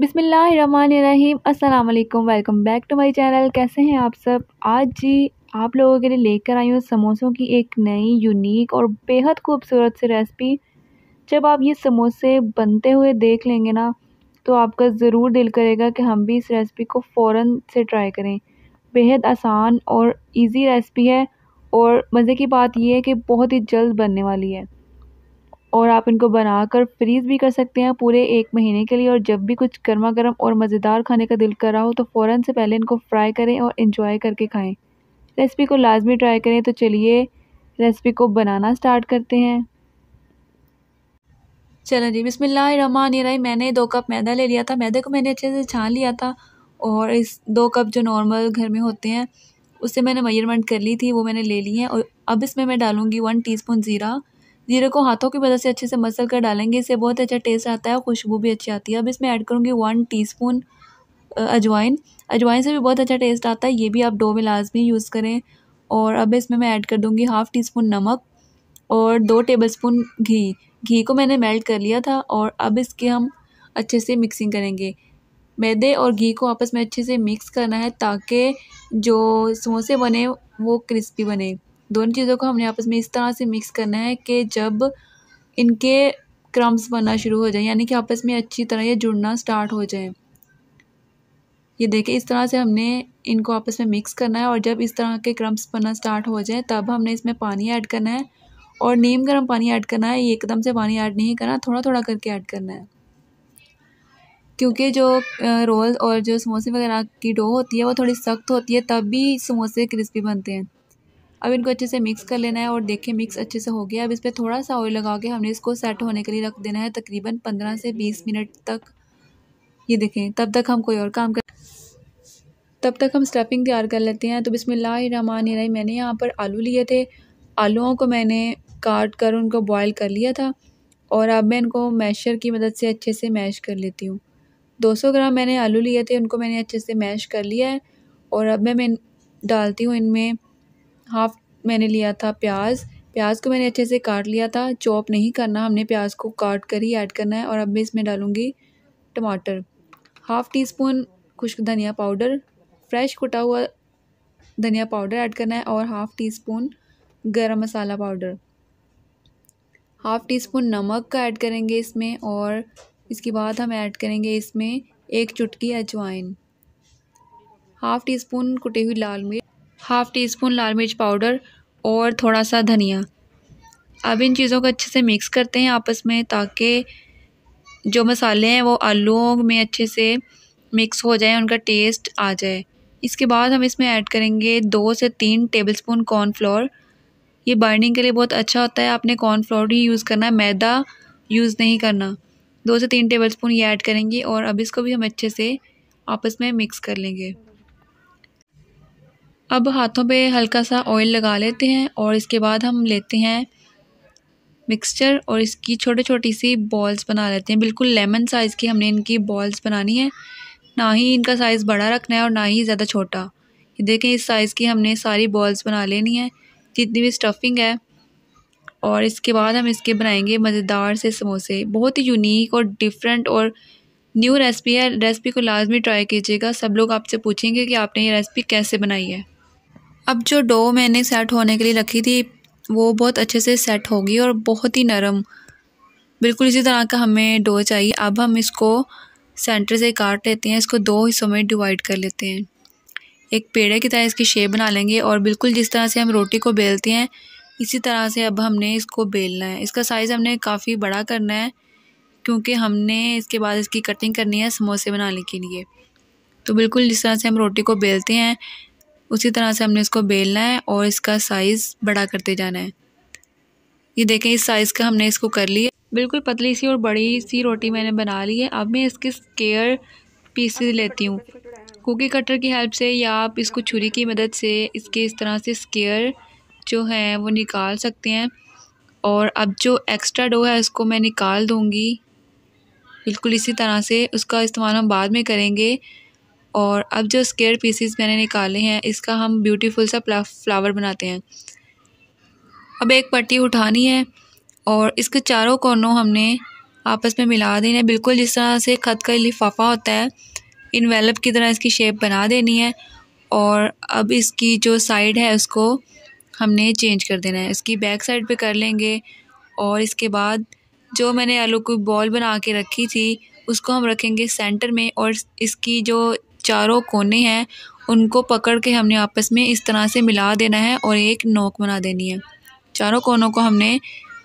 बिसमीम अल्लाम welcome back to my channel कैसे हैं आप सब आज जी आप लोगों के लिए लेकर आई हूँ समोसों की एक नई यूनिक और बेहद खूबसूरत सी रेसिपी जब आप ये समोसे बनते हुए देख लेंगे ना तो आपका ज़रूर दिल करेगा कि हम भी इस रेसिपी को फ़ौर से ट्राई करें बेहद आसान और ईजी रेसिपी है और मज़े की बात यह है कि बहुत ही जल्द बनने वाली है और आप इनको बनाकर फ्रीज़ भी कर सकते हैं पूरे एक महीने के लिए और जब भी कुछ गर्मा गर्म और मज़ेदार खाने का दिल कर रहा हो तो फ़ौर से पहले इनको फ्राई करें और इंजॉय करके खाएँ रेसिपी को लाजमी ट्राई करें तो चलिए रेसिपी को बनाना स्टार्ट करते हैं चलो जी बिसमीम मैंने दो कप मैदा ले लिया था मैदे को मैंने अच्छे से छान लिया था और इस दो कप जो नॉर्मल घर में होते हैं उससे मैंने मेजरमेंट कर ली थी वो मैंने ले ली है और अब इसमें मैं डालूँगी वन टीस्पून ज़ीरा जीरे को हाथों की मदद से अच्छे से मसल कर डालेंगे इससे बहुत अच्छा टेस्ट आता है और खुशबू भी अच्छी आती है अब इसमें ऐड करूँगी वन स्पून अजवाइन अजवाइन से भी बहुत अच्छा टेस्ट आता है ये भी आप डो में लाजमी यूज़ करें और अब इसमें मैं ऐड कर दूँगी हाफ़ टी स्पून नमक और दो टेबल स्पून घी घी को मैंने मेल्ट कर लिया था और अब इसके हम अच्छे से मिक्सिंग करेंगे मैदे और घी को आपस में अच्छे से मिक्स करना है ताकि जो समोसे बने वो क्रिस्पी बने दोनों चीज़ों को हमने आपस में इस तरह से मिक्स करना है कि जब इनके क्रम्स बनना शुरू हो जाए यानी कि आपस में अच्छी तरह ये जुड़ना स्टार्ट हो जाए ये देखें इस तरह से हमने इनको आपस में मिक्स करना है और जब इस तरह के क्रम्स बनना स्टार्ट हो जाए तब हमने इसमें पानी ऐड करना है और नीम गर्म पानी ऐड करना है एकदम से पानी ऐड नहीं करना थोड़ा थोड़ा करके ऐड करना है क्योंकि जो रोल और जो समोसे वगैरह की डो होती है वो थोड़ी सख्त होती है तब भी समोसे क्रिस्पी बनते हैं अब इनको अच्छे से मिक्स कर लेना है और देखें मिक्स अच्छे से हो गया अब इस पर थोड़ा सा ऑयल लगा के हमने इसको सेट होने के लिए रख देना है तकरीबन पंद्रह से बीस मिनट तक ये देखें तब तक हम कोई और काम कर तब तक हम स्टफिंग तैयार कर लेते हैं तो रही मैंने यहाँ पर आलू लिए थे आलूओं को मैंने काट कर उनको बॉयल कर लिया था और अब मैं इनको मैशर की मदद से अच्छे से मैश कर लेती हूँ 200 ग्राम मैंने आलू लिए थे उनको मैंने अच्छे से मैश कर लिया है और अब मैं मैं डालती हूँ इनमें हाफ़ मैंने लिया था प्याज़ प्याज़ को मैंने अच्छे से काट लिया था चॉप नहीं करना हमने प्याज़ को काट कर ही ऐड करना है और अब मैं इसमें डालूँगी टमाटर हाफ़ टी स्पून खुश्क धनिया पाउडर फ्रेश कुटा हुआ धनिया पाउडर ऐड करना है और half tea spoon garam masala powder half tea spoon नमक का ऐड करेंगे इसमें और इसके बाद हम ऐड करेंगे इसमें एक चुटकी अजवाइन हाफ़ टी स्पून कुटी हुई लाल मिर्च हाफ़ टी स्पून लाल मिर्च पाउडर और थोड़ा सा धनिया अब इन चीज़ों को अच्छे से मिक्स करते हैं आपस में ताकि जो मसाले हैं वो आलूओं में अच्छे से मिक्स हो जाए उनका टेस्ट आ जाए इसके बाद हम इसमें ऐड करेंगे दो से तीन टेबलस्पून कॉर्नफ्लोर ये बाइंडिंग के लिए बहुत अच्छा होता है आपने कॉर्नफ्लोर ही यूज़ करना है मैदा यूज़ नहीं करना दो से तीन टेबलस्पून ये ऐड करेंगे और अब इसको भी हम अच्छे से आपस में मिक्स कर लेंगे अब हाथों पे हल्का सा ऑयल लगा लेते हैं और इसके बाद हम लेते हैं मिक्सचर और इसकी छोटी छोटी सी बॉल्स बना लेते हैं बिल्कुल लेमन साइज़ की हमने इनकी बॉल्स बनानी है ना ही इनका साइज़ बड़ा रखना है और ना ही ज़्यादा छोटा ये देखें इस साइज़ की हमने सारी बॉल्स बना लेनी है जितनी भी स्टफिंग है और इसके बाद हम इसके बनाएंगे मज़ेदार से समोसे बहुत ही यूनिक और डिफरेंट और न्यू रेसिपी है रेसिपी को लाजमी ट्राई कीजिएगा सब लोग आपसे पूछेंगे कि आपने ये रेसिपी कैसे बनाई है अब जो डो मैंने सेट होने के लिए रखी थी वो बहुत अच्छे से सेट होगी और बहुत ही नरम बिल्कुल इसी तरह का हमें डो चाहिए अब हम इसको सेंटर से काट लेते हैं इसको दो हिस्सों में डिवाइड कर लेते हैं एक पेड़े की तरह इसकी शेप बना लेंगे और बिल्कुल जिस तरह से हम रोटी को बेलते हैं इसी तरह से अब हमने इसको बेलना है इसका साइज़ हमने काफ़ी बड़ा करना है क्योंकि हमने इसके बाद इसकी कटिंग करनी है समोसे बनाने के लिए तो बिल्कुल जिस तरह से हम रोटी को बेलते हैं उसी तरह से हमने इसको बेलना है और इसका साइज़ बड़ा करते जाना है ये देखें इस साइज़ का हमने इसको कर लिया बिल्कुल पतली सी और बड़ी सी रोटी मैंने बना ली है अब मैं इसके स्केयर पीसेस लेती हूँ कुकी कटर की हेल्प से या आप इसको छुरी की मदद से इसके इस तरह से स्केयर जो हैं वो निकाल सकते हैं और अब जो एक्स्ट्रा डो है उसको मैं निकाल दूँगी बिल्कुल इसी तरह से उसका इस्तेमाल हम बाद में करेंगे और अब जो स्केयर पीसीस मैंने निकाले हैं इसका हम ब्यूटीफुल सा फ्लावर बनाते हैं अब एक पट्टी उठानी है और इसके चारों कोनों हमने आपस में मिला देना है बिल्कुल जिस तरह से ख़त का लिफाफा होता है वेलप की तरह इसकी शेप बना देनी है और अब इसकी जो साइड है उसको हमने चेंज कर देना है इसकी बैक साइड पे कर लेंगे और इसके बाद जो मैंने आलू की बॉल बना के रखी थी उसको हम रखेंगे सेंटर में और इसकी जो चारों कोने हैं उनको पकड़ के हमने आपस में इस तरह से मिला देना है और एक नोक बना देनी है चारों कोनों को हमने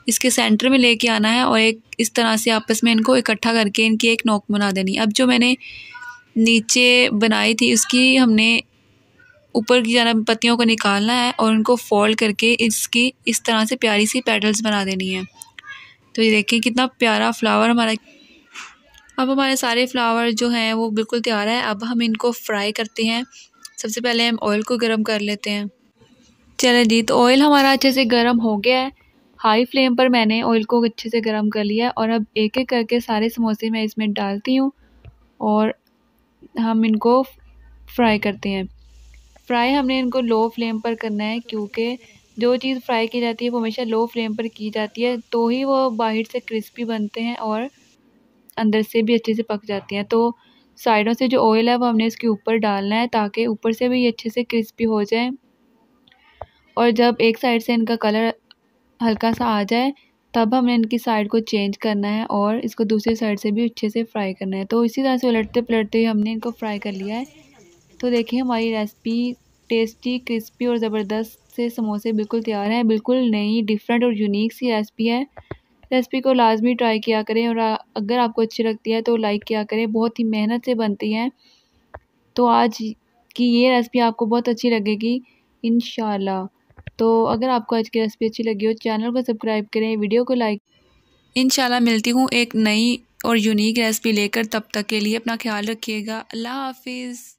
इसके सेंटर में लेके आना है और एक इस तरह से आपस में इनको इकट्ठा करके इनकी एक नोक बना देनी अब जो मैंने नीचे बनाई थी उसकी हमने ऊपर की जाना पत्तियों को निकालना है और उनको फोल्ड करके इसकी इस तरह से प्यारी सी पेटल्स बना देनी है तो ये देखें कितना प्यारा फ्लावर हमारा अब हमारे सारे फ्लावर जो हैं वो बिल्कुल तैयार है अब हम इनको फ्राई करते हैं सबसे पहले हम ऑयल को गर्म कर लेते हैं चलें जी तो ऑयल हमारा अच्छे से गर्म हो गया है हाई फ्लेम पर मैंने ऑयल को अच्छे से गर्म कर लिया है और अब एक एक करके सारे समोसे मैं इसमें डालती हूँ और हम इनको फ्राई करते हैं फ्राई हमने इनको लो फ्लेम पर करना है क्योंकि जो चीज़ फ्राई की जाती है वो हमेशा लो फ्लेम पर की जाती है तो ही वो बाहर से क्रिस्पी बनते हैं और अंदर से भी अच्छे से पक जाती हैं तो साइडों से जो ऑयल है वो हमने इसके ऊपर डालना है ताकि ऊपर से भी ये अच्छे से क्रिस्पी हो जाए और जब एक साइड से इनका कलर हल्का सा आ जाए तब हमने इनकी साइड को चेंज करना है और इसको दूसरी साइड से भी अच्छे से फ्राई करना है तो इसी तरह से उलटते पलटते हुए हमने इनको फ्राई कर लिया है तो देखिए हमारी रेसिपी टेस्टी क्रिस्पी और ज़बरदस्त से समोसे बिल्कुल तैयार हैं बिल्कुल नई डिफरेंट और यूनिक सी रेसिपी है रेसिपी को लाजमी ट्राई किया करें और अगर आपको अच्छी लगती है तो लाइक किया करें बहुत ही मेहनत से बनती हैं तो आज की ये रेसिपी आपको बहुत अच्छी लगेगी इन तो अगर आपको आज की रेसिपी अच्छी लगी हो चैनल को सब्सक्राइब करें वीडियो को लाइक इन मिलती हूँ एक नई और यूनिक रेसिपी लेकर तब तक के लिए अपना ख्याल रखिएगा अल्लाह हाफिज़